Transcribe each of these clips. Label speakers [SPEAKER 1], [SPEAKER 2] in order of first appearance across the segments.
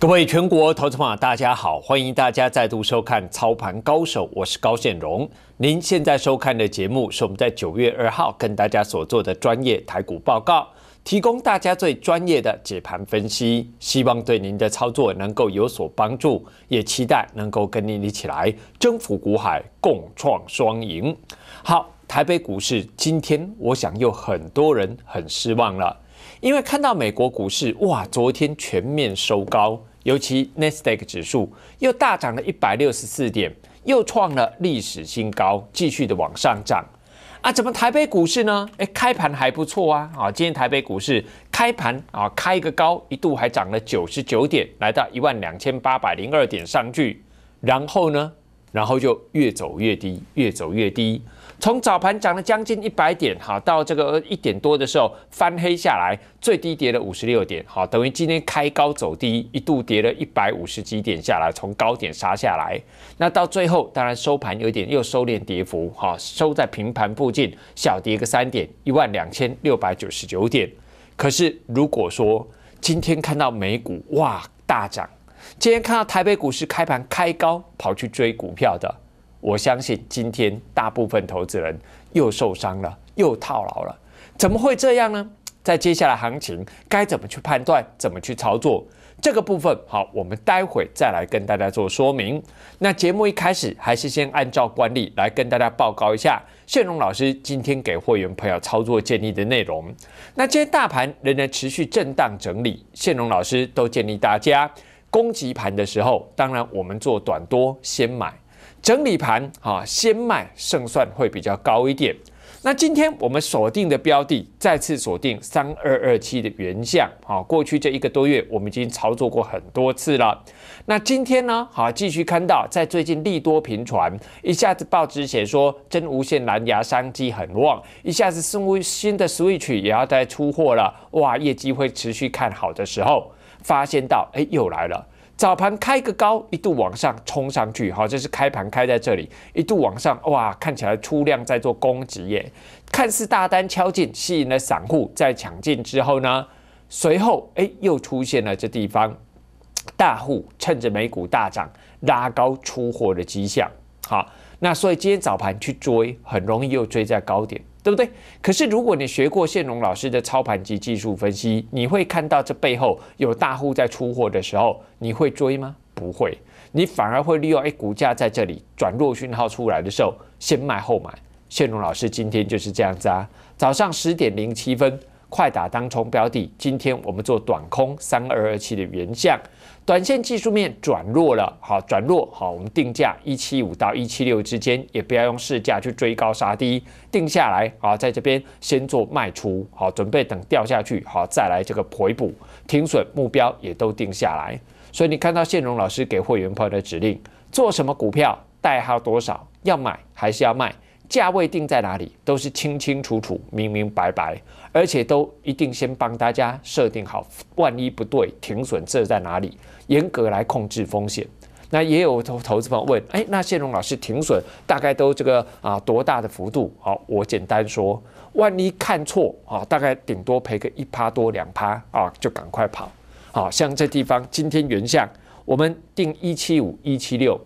[SPEAKER 1] 各位全国投资朋友，大家好！欢迎大家再度收看《操盘高手》，我是高显荣。您现在收看的节目是我们在九月二号跟大家所做的专业台股报告，提供大家最专业的解盘分析，希望对您的操作能够有所帮助，也期待能够跟您一起来征服股海，共创双赢。好，台北股市今天我想又很多人很失望了，因为看到美国股市哇，昨天全面收高。尤其 n e 纳斯 a 克指数又大涨了一百六十四点，又创了历史新高，继续的往上涨啊！怎么台北股市呢？哎，开盘还不错啊！啊，今天台北股市开盘啊，开一个高，一度还涨了九十九点，来到一万两千八百零二点上去，然后呢，然后就越走越低，越走越低。从早盘涨了将近一百点，好，到这个一点多的时候翻黑下来，最低跌了五十六点，好，等于今天开高走低，一度跌了一百五十几点下来，从高点杀下来，那到最后当然收盘有点又收敛跌幅，好，收在平盘附近，小跌一个三点，一万两千六百九十九点。可是如果说今天看到美股哇大涨，今天看到台北股市开盘开高跑去追股票的。我相信今天大部分投资人又受伤了，又套牢了，怎么会这样呢？在接下来行情该怎么去判断，怎么去操作，这个部分好，我们待会再来跟大家做说明。那节目一开始还是先按照惯例来跟大家报告一下，谢龙老师今天给会员朋友操作建议的内容。那今天大盘仍然持续震荡整理，谢龙老师都建议大家攻击盘的时候，当然我们做短多先买。整理盘啊，先卖胜算会比较高一点。那今天我们锁定的标的，再次锁定三二二七的原像啊。过去这一个多月，我们已经操作过很多次了。那今天呢，好继续看到，在最近利多频传，一下子报纸写说真无线蓝牙商机很旺，一下子新新的 Switch 也要在出货了，哇，业绩会持续看好的时候，发现到哎又来了。早盘开个高，一度往上冲上去，好，这是开盘开在这里，一度往上，哇，看起来出量在做攻击耶，看似大单敲进，吸引了散户在抢进之后呢，随后哎，又出现了这地方，大户趁着美股大涨拉高出货的迹象，好，那所以今天早盘去追，很容易又追在高点。对不对？可是如果你学过谢龙老师的操盘及技术分析，你会看到这背后有大户在出货的时候，你会追吗？不会，你反而会利用哎股价在这里转弱讯号出来的时候，先卖后买。谢龙老师今天就是这样子啊，早上十点零七分。快打当冲标的，今天我们做短空三二二七的原像，短线技术面转弱了，好转弱好，我们定价一七五到一七六之间，也不要用市价去追高杀低，定下来啊，在这边先做卖出，好准备等掉下去好再来这个回补，停损目标也都定下来，所以你看到谢荣老师给会员朋友的指令，做什么股票，代号多少，要买还是要卖？价位定在哪里都是清清楚楚、明明白白，而且都一定先帮大家设定好，万一不对，停损设在哪里，严格来控制风险。那也有投投资方问，哎，那谢荣老师停损大概都这个啊多大的幅度？好，我简单说，万一看错啊，大概顶多赔个一趴多两趴啊，就赶快跑。好，像这地方今天原价我们定一七五一七六，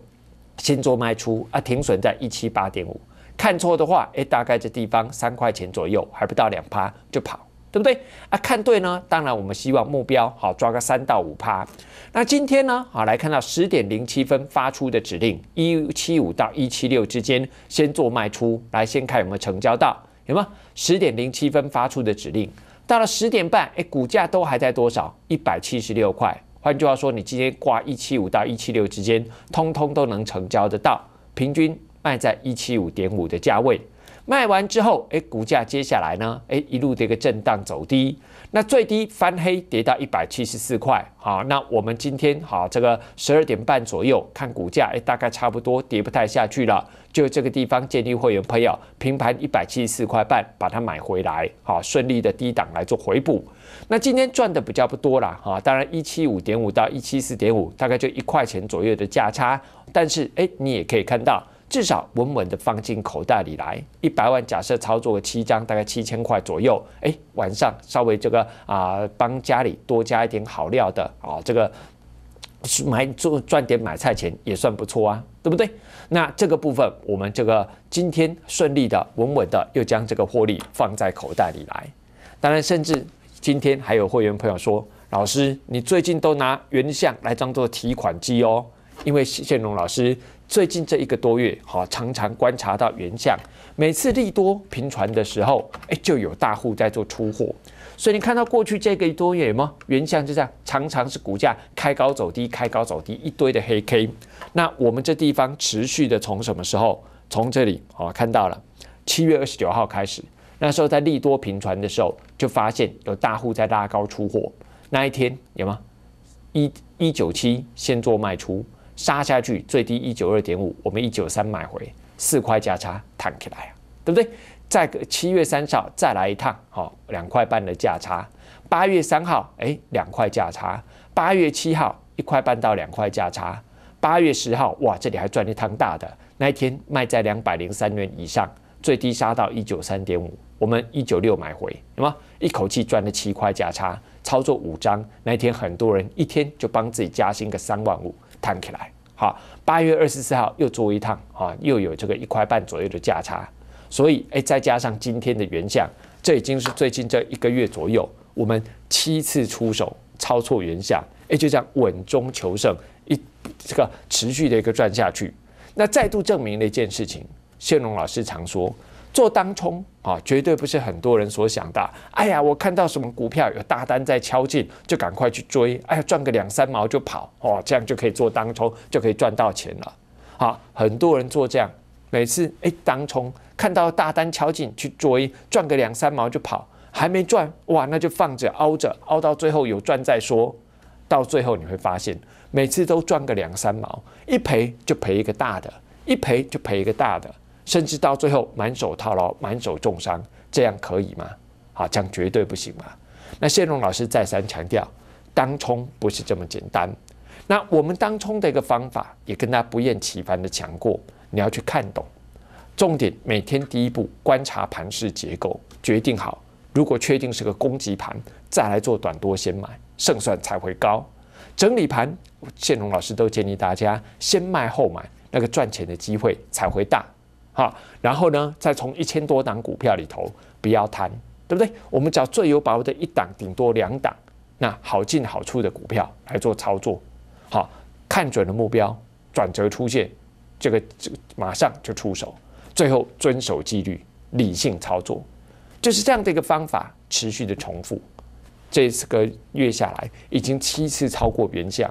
[SPEAKER 1] 先做卖出啊，停损在一七八点五。看错的话，诶，大概这地方三块钱左右，还不到两趴就跑，对不对？啊，看对呢，当然我们希望目标好抓个三到五趴。那今天呢，好来看到十点零七分发出的指令，一七五到一七六之间先做卖出，来先看有没有成交到，有吗？十点零七分发出的指令，到了十点半，诶，股价都还在多少？一百七十六块。换句话说，你今天挂一七五到一七六之间，通通都能成交得到，平均。卖在一七五点五的价位，卖完之后，哎，股价接下来呢，哎，一路一个震荡走低，那最低翻黑跌到一百七十四块，好，那我们今天好，这个十二点半左右看股价，哎，大概差不多跌不太下去了，就这个地方建议会员朋友平盘一百七十四块半把它买回来，好，顺利的低档来做回补。那今天赚的比较不多啦，哈，当然一七五点五到一七四点五大概就一块钱左右的价差，但是哎，你也可以看到。至少稳稳的放进口袋里来，一百万假设操作个七张，大概七千块左右。哎，晚上稍微这个啊，帮家里多加一点好料的，啊，这个买做赚点买菜钱也算不错啊，对不对？那这个部分，我们这个今天顺利的稳稳的又将这个获利放在口袋里来。当然，甚至今天还有会员朋友说，老师你最近都拿原相来当做提款机哦，因为谢龙老师。最近这一个多月，哈，常常观察到原相，每次利多平传的时候，哎，就有大户在做出货。所以你看到过去这一个多月吗？原相就这样，常常是股价开高走低，开高走低，一堆的黑 K。那我们这地方持续的从什么时候？从这里哦，看到了七月二十九号开始，那时候在利多平传的时候，就发现有大户在拉高出货。那一天有吗？一一九七先做卖出。杀下去最低一九二点五，我们一九三买回四块价差弹起来啊，对不对？再七月三号再来一趟，好两块半的价差。八月三号哎两块价差，八月七号一块半到两块价差，八月十号哇这里还赚一趟大的，那一天卖在两百零三元以上，最低杀到一九三点五，我们一九六买回，什么一口气赚了七块价差，操作五张，那一天很多人一天就帮自己加薪个三万五。看起来，好，八月二十四号又做一趟，啊，又有这个一块半左右的价差，所以，哎，再加上今天的原相，这已经是最近这一个月左右，我们七次出手超错原相，哎，就这样稳中求胜，一这个持续的一个赚下去，那再度证明了一件事情，谢龙老师常说。做当冲啊，绝对不是很多人所想的。哎呀，我看到什么股票有大单在敲进，就赶快去追。哎呀，赚个两三毛就跑哦，这样就可以做当冲，就可以赚到钱了。好，很多人做这样，每次哎当冲看到大单敲进去追，赚个两三毛就跑，还没赚哇，那就放着熬着，熬到最后有赚再说。到最后你会发现，每次都赚个两三毛，一赔就赔一个大的，一赔就赔一个大的。甚至到最后满手套牢、满手重伤，这样可以吗？好，这样绝对不行嘛！那谢龙老师再三强调，当冲不是这么简单。那我们当冲的一个方法，也跟他不厌其烦的讲过，你要去看懂。重点每天第一步观察盘势结构，决定好，如果确定是个攻击盘，再来做短多先买，胜算才会高。整理盘，谢龙老师都建议大家先卖后买，那个赚钱的机会才会大。好，然后呢，再从一千多档股票里头不要贪，对不对？我们找最有把握的一档，顶多两档，那好进好出的股票来做操作。好，看准了目标，转折出现，这个马上就出手。最后遵守纪律，理性操作，就是这样的一个方法，持续的重复。这一个月下来，已经七次超过原价，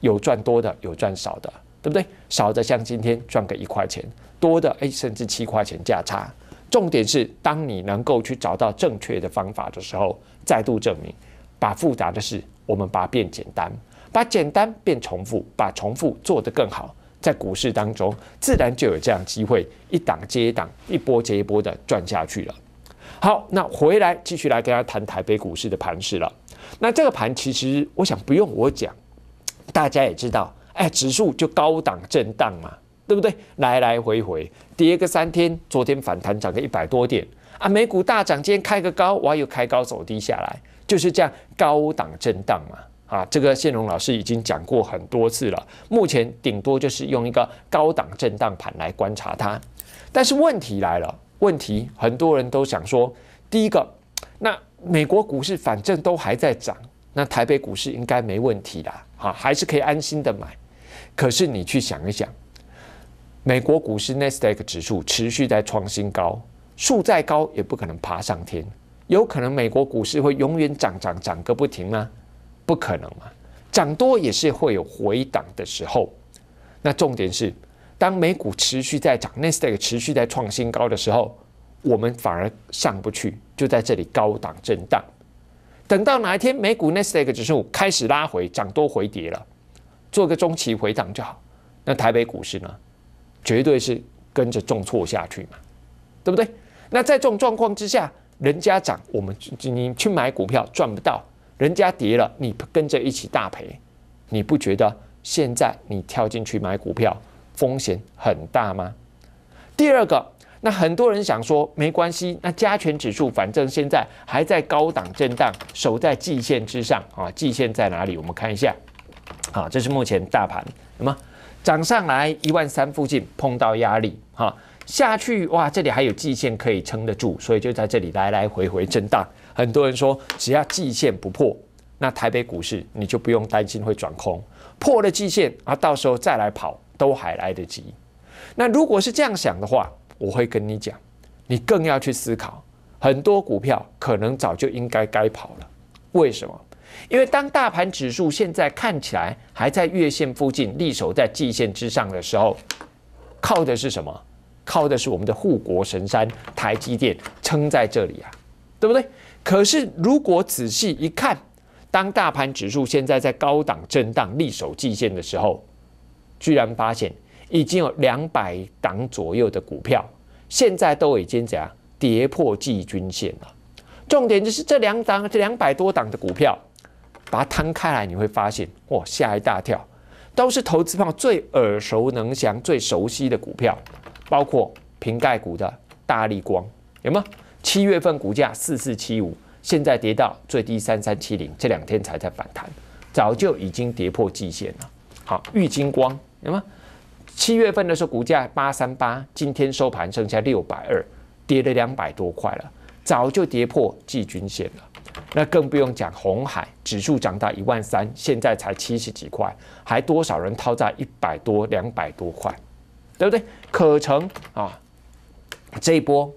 [SPEAKER 1] 有赚多的，有赚少的，对不对？少的像今天赚个一块钱。多的诶，甚至七块钱价差。重点是，当你能够去找到正确的方法的时候，再度证明，把复杂的事我们把它变简单，把简单变重复，把重复做得更好，在股市当中，自然就有这样机会，一档接一档，一波接一波的赚下去了。好，那回来继续来跟大家谈台北股市的盘势了。那这个盘其实我想不用我讲，大家也知道，哎，指数就高档震荡嘛。对不对？来来回回跌个三天，昨天反弹涨个一百多点啊！美股大涨，今天开个高，我又开高走低下来，就是这样高档震荡嘛！啊，这个谢龙老师已经讲过很多次了。目前顶多就是用一个高档震荡盘来观察它。但是问题来了，问题很多人都想说：第一个，那美国股市反正都还在涨，那台北股市应该没问题啦。啊，还是可以安心的买。可是你去想一想。美国股市 n e s t a q 指数持续在创新高，数再高也不可能爬上天，有可能美国股市会永远涨涨涨个不停吗？不可能嘛，涨多也是会有回档的时候。那重点是，当美股持续在涨 n e s t a q 持续在创新高的时候，我们反而上不去，就在这里高档震荡。等到哪一天美股 n e s t a q 指数开始拉回，涨多回跌了，做个中期回档就好。那台北股市呢？绝对是跟着重挫下去嘛，对不对？那在这种状况之下，人家涨，我们你去买股票赚不到；人家跌了，你跟着一起大赔，你不觉得现在你跳进去买股票风险很大吗？第二个，那很多人想说没关系，那加权指数反正现在还在高档震荡，守在季线之上啊。季线在哪里？我们看一下，好，这是目前大盘，那么？涨上来一万三附近碰到压力，哈下去哇，这里还有季线可以撑得住，所以就在这里来来回回震荡。很多人说，只要季线不破，那台北股市你就不用担心会转空。破了季线啊，到时候再来跑都还来得及。那如果是这样想的话，我会跟你讲，你更要去思考，很多股票可能早就应该该跑了，为什么？因为当大盘指数现在看起来还在月线附近立守在季线之上的时候，靠的是什么？靠的是我们的护国神山台积电撑在这里啊，对不对？可是如果仔细一看，当大盘指数现在在高档震荡立守季线的时候，居然发现已经有两百档左右的股票现在都已经怎样跌破季均线了。重点就是这两档这两百多档的股票。把它摊开来，你会发现，哇，吓一大跳，都是投资方最耳熟能详、最熟悉的股票，包括瓶盖股的大力光，有吗？七月份股价四四七五，现在跌到最低三三七零，这两天才在反弹，早就已经跌破季线了。好，郁金光有吗？七月份的时候股价八三八，今天收盘剩下六百二，跌了两百多块了，早就跌破季均线了。那更不用讲，红海指数涨到一万三，现在才七十几块，还多少人掏在一百多、两百多块，对不对？可成啊，这一波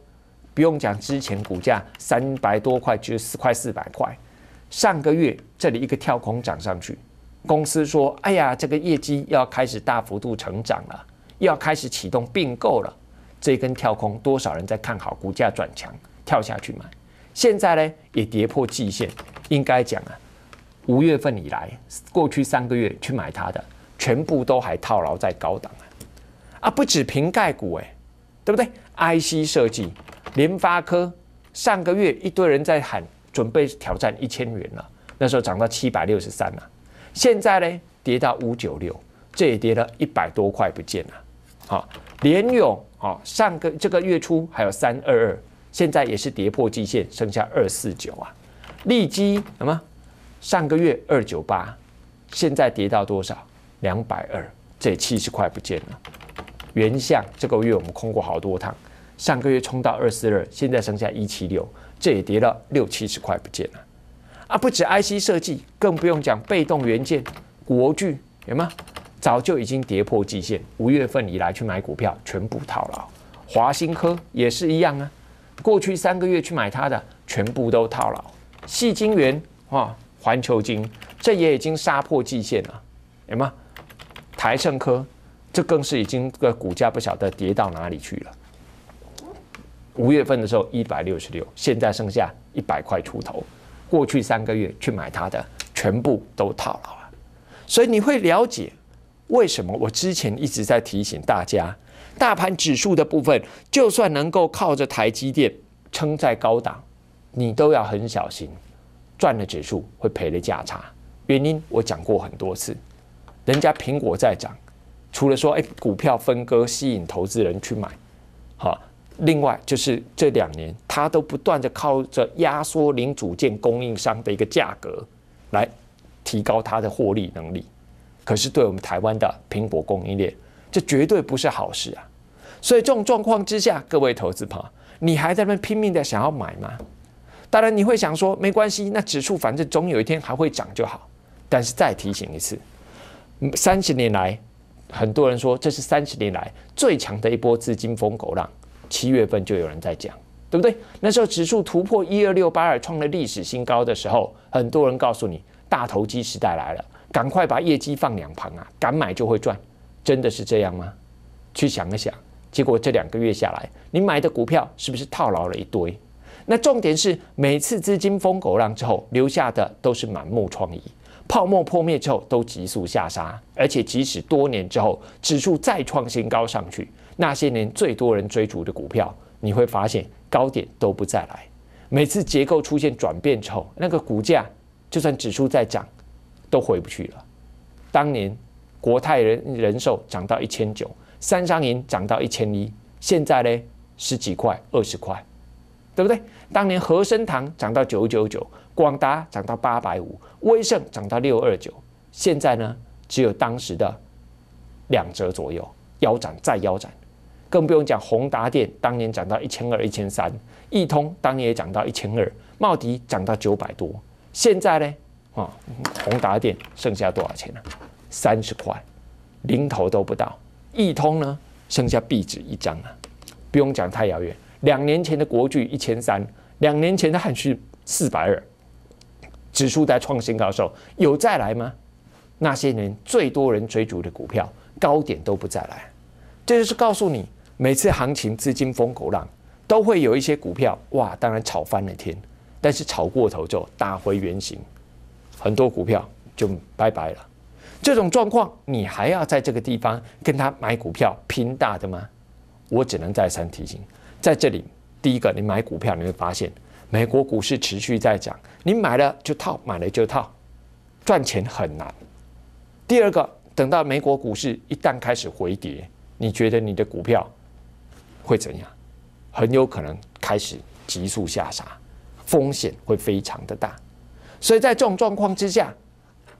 [SPEAKER 1] 不用讲，之前股价三百多块，就是四块四百块，上个月这里一个跳空涨上去，公司说：“哎呀，这个业绩要开始大幅度成长了，要开始启动并购了。”这根跳空，多少人在看好股价转强，跳下去买？现在呢，也跌破季线，应该讲啊，五月份以来，过去三个月去买它的，全部都还套牢在高档啊，啊，不止瓶盖股哎，对不对？IC 设计，联发科，上个月一堆人在喊准备挑战一千元了，那时候涨到七百六十三啊，现在呢跌到五九六，这也跌了一百多块不见了，好，联咏好，上个这个月初还有三二二。现在也是跌破季线，剩下二四九啊。利基什么？上个月二九八，现在跌到多少？两百二，这七十块不见了。原像这个月我们空过好多趟，上个月冲到二四二，现在剩下一七六，这也跌了六七十块不见了。啊，不止 IC 设计，更不用讲被动元件，国巨有吗？早就已经跌破季线，五月份以来去买股票全部套牢。华新科也是一样啊。过去三个月去买它的，全部都套牢。戏晶元啊，环球金，这也已经杀破季线了，有吗？台盛科，这更是已经个股价不晓得跌到哪里去了。五月份的时候一百六十六，现在剩下一百块出头。过去三个月去买它的，全部都套牢了。所以你会了解。为什么我之前一直在提醒大家，大盘指数的部分，就算能够靠着台积电撑在高档，你都要很小心，赚了指数会赔了价差。原因我讲过很多次，人家苹果在涨，除了说哎股票分割吸引投资人去买，好，另外就是这两年它都不断的靠着压缩零组件供应商的一个价格，来提高它的获利能力。可是对我们台湾的苹果供应链，这绝对不是好事啊！所以这种状况之下，各位投资朋友，你还在那拼命的想要买吗？当然你会想说，没关系，那指数反正总有一天还会涨就好。但是再提醒一次，三十年来，很多人说这是三十年来最强的一波资金疯狗浪。七月份就有人在讲，对不对？那时候指数突破一二六八二，创了历史新高的时候，很多人告诉你，大投机时代来了。赶快把业绩放两旁啊！敢买就会赚，真的是这样吗？去想一想，结果这两个月下来，你买的股票是不是套牢了一堆？那重点是，每次资金疯狗浪之后留下的都是满目疮痍，泡沫破灭之后都急速下杀，而且即使多年之后指数再创新高上去，那些年最多人追逐的股票，你会发现高点都不再来。每次结构出现转变之后，那个股价就算指数再涨。都回不去了。当年国泰人人寿涨到一千九，三商银涨到一千一，现在呢十几块、二十块，对不对？当年和生堂涨到九九九，广达涨到八百五，威盛涨到六二九，现在呢只有当时的两折左右，腰斩再腰斩，更不用讲宏达电当年涨到一千二、一千三，易通当年也涨到一千二，茂迪涨到九百多，现在呢？啊，宏达电剩下多少钱呢？三十块，零头都不到。易通呢，剩下壁纸一张啊，不用讲太遥远。两年前的国巨一千三，两年前的汉讯四百二，指数在创新高的时候有再来吗？那些年最多人追逐的股票高点都不再来，这就是告诉你，每次行情资金风口浪都会有一些股票哇，当然炒翻了天，但是炒过头就打回原形。很多股票就拜拜了，这种状况你还要在这个地方跟他买股票拼大的吗？我只能再三提醒，在这里，第一个，你买股票你会发现，美国股市持续在涨，你买了就套，买了就套，赚钱很难。第二个，等到美国股市一旦开始回跌，你觉得你的股票会怎样？很有可能开始急速下杀，风险会非常的大。所以在这种状况之下，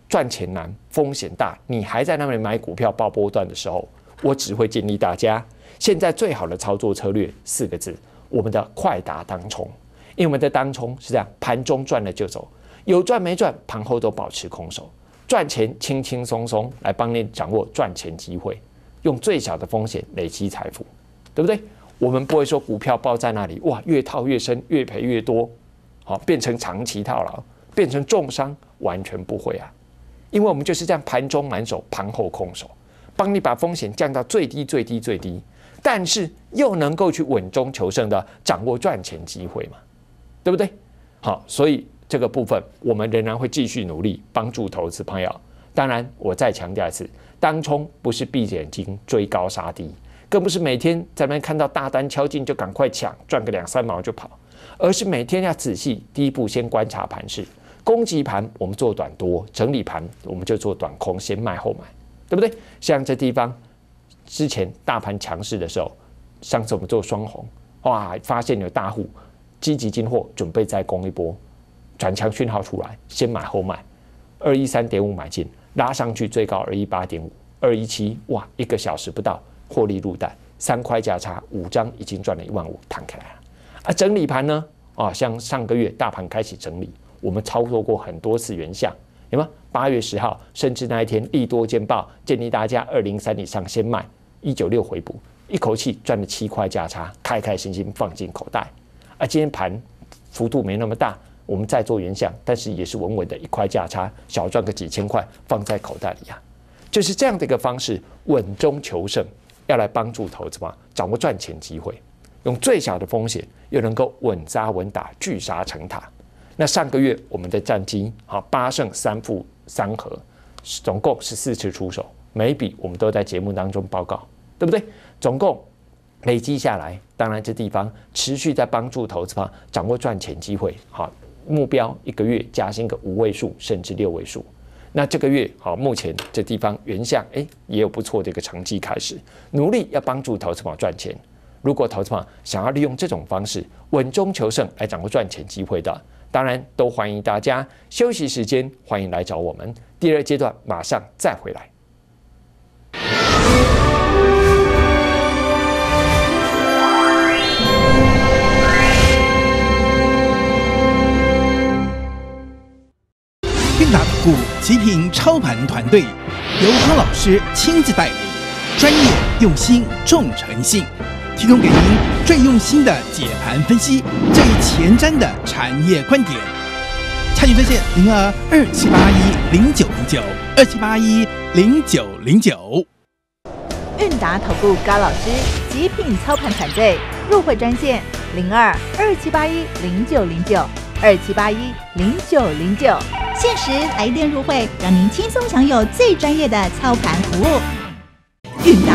[SPEAKER 1] 赚钱难，风险大。你还在那边买股票、报波段的时候，我只会建议大家，现在最好的操作策略四个字：我们的快打当冲。因为我们的当冲是这样，盘中赚了就走，有赚没赚，盘后都保持空手，赚钱轻轻松松，来帮你掌握赚钱机会，用最小的风险累积财富，对不对？我们不会说股票抱在那里，哇，越套越深，越赔越多，好变成长期套牢。变成重伤完全不会啊，因为我们就是这样盘中满手，盘后空手，帮你把风险降到最低最低最低，但是又能够去稳中求胜的掌握赚钱机会嘛，对不对？好，所以这个部分我们仍然会继续努力帮助投资朋友。当然，我再强调一次，当冲不是闭着眼睛追高杀低，更不是每天在那边看到大单敲进就赶快抢赚个两三毛就跑，而是每天要仔细第一步先观察盘势。攻击盘我们做短多，整理盘我们就做短空，先卖后买，对不对？像这地方之前大盘强势的时候，上次我们做双红，哇，发现有大户积极进货，准备再攻一波，转强讯号出来，先买后卖，二一三点五买进，拉上去最高二一八点五，二一七，哇，一个小时不到获利入袋，三块价差五张已经赚了一万五，摊开了。而整理盘呢，啊，像上个月大盘开始整理。我们操作过很多次原像，有吗？八月十号，甚至那一天利多见报，建议大家二零三以上先卖，一九六回补，一口气赚了七块价差，开开心心放进口袋。而今天盘幅度没那么大，我们再做原像，但是也是稳稳的一块价差，小赚个几千块放在口袋里呀。就是这样的一个方式，稳中求胜，要来帮助投资嘛，掌握赚钱机会，用最小的风险又能够稳扎稳打，聚沙成塔。那上个月我们的战绩好八胜三负三和，总共是四次出手，每一笔我们都在节目当中报告，对不对？总共累积下来，当然这地方持续在帮助投资方掌握赚钱机会。好，目标一个月加薪个五位数甚至六位数。那这个月好，目前这地方原相哎也有不错的一个成绩开始，努力要帮助投资方赚钱。如果投资方想要利用这种方式稳中求胜来掌握赚钱机会的。当然，都欢迎大家休息时间，欢迎来找我们。第二阶段马上再回来。韵达股极品操盘团队由康老师亲自带领，专业、用心、重诚信。提供给您最用心的解盘分析，最前瞻的产业观点。参与专线零二二七八一零九零九二七八一零九零九。韵达头部高老师极品操盘团队入会专线零二二七八一零九零九二七八一零九零九，限时来电入会，让您轻松享有最专业的操盘服务。韵达。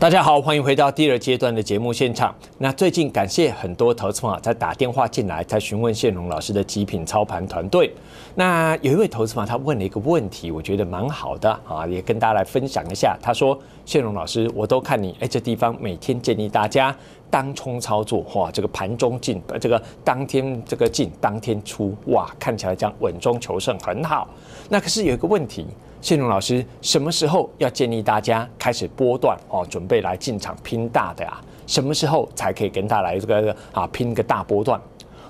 [SPEAKER 1] 大家好，欢迎回到第二阶段的节目现场。那最近感谢很多投资朋友在打电话进来，在询问谢龙老师的极品操盘团队。那有一位投资朋友他问了一个问题，我觉得蛮好的啊，也跟大家来分享一下。他说：“谢龙老师，我都看你哎，这地方每天建议大家当冲操作，哇，这个盘中进，这个当天这个进当天出，哇，看起来这样稳中求胜很好。那可是有一个问题。”谢龙老师，什么时候要建议大家开始波段哦？准备来进场拼大的呀？什么时候才可以跟他来这个啊拼个大波段？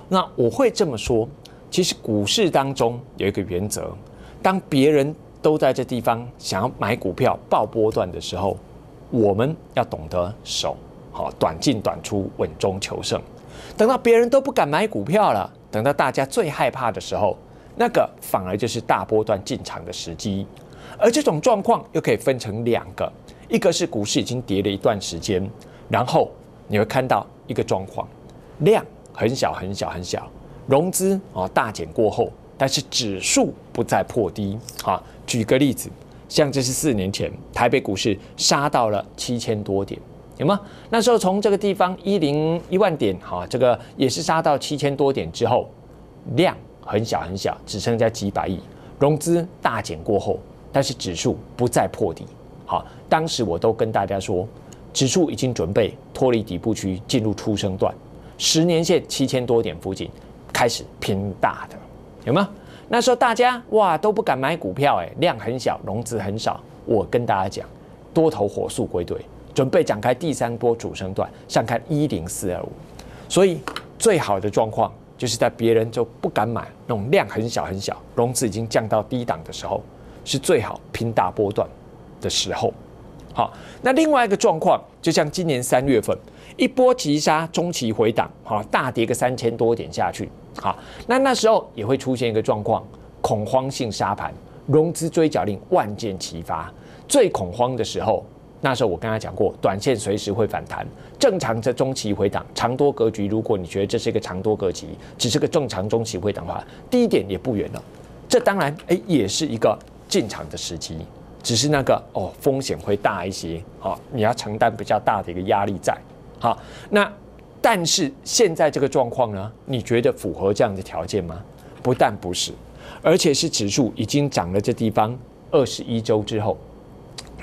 [SPEAKER 1] 那我会这么说：，其实股市当中有一个原则，当别人都在这地方想要买股票爆波段的时候，我们要懂得守，好短进短出，稳中求胜。等到别人都不敢买股票了，等到大家最害怕的时候。那个反而就是大波段进场的时机，而这种状况又可以分成两个，一个是股市已经跌了一段时间，然后你会看到一个状况，量很小很小很小，融资啊大减过后，但是指数不再破低。啊。举个例子，像这是四年前台北股市杀到了七千多点，有吗？那时候从这个地方一零一万点，哈，这个也是杀到七千多点之后，量。很小很小，只剩下几百亿融资大减过后，但是指数不再破底。好，当时我都跟大家说，指数已经准备脱离底部区，进入初升段，十年线七千多点附近开始偏大的，有吗？那时候大家哇都不敢买股票，哎，量很小，融资很少。我跟大家讲，多头火速归队，准备展开第三波主升段，上看一零四二五。所以最好的状况。就是在别人就不敢买那种量很小很小，融资已经降到低档的时候，是最好拼大波段的时候。好，那另外一个状况，就像今年三月份一波急杀，中期回档，好，大跌个三千多点下去，好，那那时候也会出现一个状况，恐慌性杀盘，融资追缴令万箭齐发，最恐慌的时候。那时候我跟他讲过，短线随时会反弹，正常的中期回档，长多格局。如果你觉得这是一个长多格局，只是个正常中期回档的话，低点也不远了。这当然，哎，也是一个进场的时机，只是那个哦，风险会大一些，好，你要承担比较大的一个压力在。好，那但是现在这个状况呢，你觉得符合这样的条件吗？不但不是，而且是指数已经涨了这地方二十一周之后。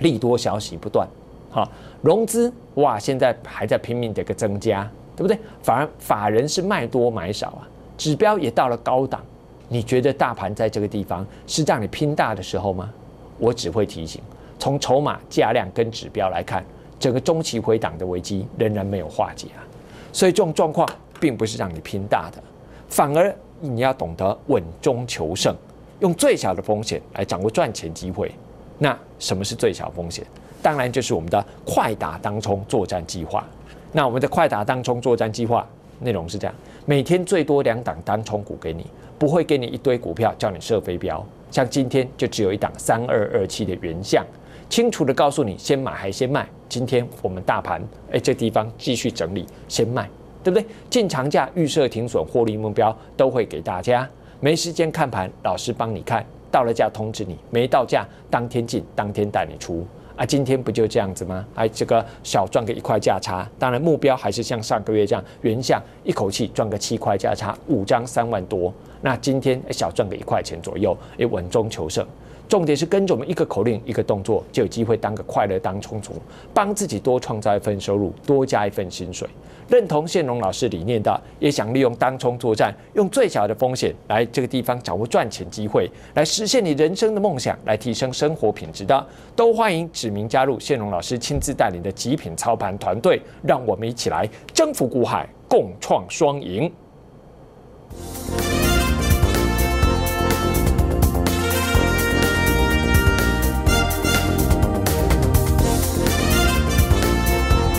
[SPEAKER 1] 利多消息不断，好融资哇，现在还在拼命的一个增加，对不对？反而法人是卖多买少啊，指标也到了高档。你觉得大盘在这个地方是让你拼大的时候吗？我只会提醒，从筹码价量跟指标来看，整个中期回档的危机仍然没有化解啊。所以这种状况并不是让你拼大的，反而你要懂得稳中求胜，用最小的风险来掌握赚钱机会。那什么是最小风险？当然就是我们的快打当冲作战计划。那我们的快打当冲作战计划内容是这样：每天最多两档当冲股给你，不会给你一堆股票叫你射飞镖。像今天就只有一档三二二七的原相，清楚的告诉你先买还先卖。今天我们大盘哎这地方继续整理，先卖，对不对？进场价预设停损获利目标都会给大家，没时间看盘，老师帮你看。到了价通知你，没到价当天进，当天带你出。啊，今天不就这样子吗？哎，这个小赚个一块价差，当然目标还是像上个月这样，原价一口气赚个七块价差，五张三万多。那今天小赚个一块钱左右，也稳中求胜。重点是跟着我们一个口令，一个动作，就有机会当个快乐当冲足，帮自己多创造一份收入，多加一份薪水。认同线荣老师理念的，也想利用当冲作战，用最小的风险来这个地方掌握赚钱机会，来实现你人生的梦想，来提升生活品质的，都欢迎指名加入线荣老师亲自带领的极品操盘团队，让我们一起来征服股海，共创双赢。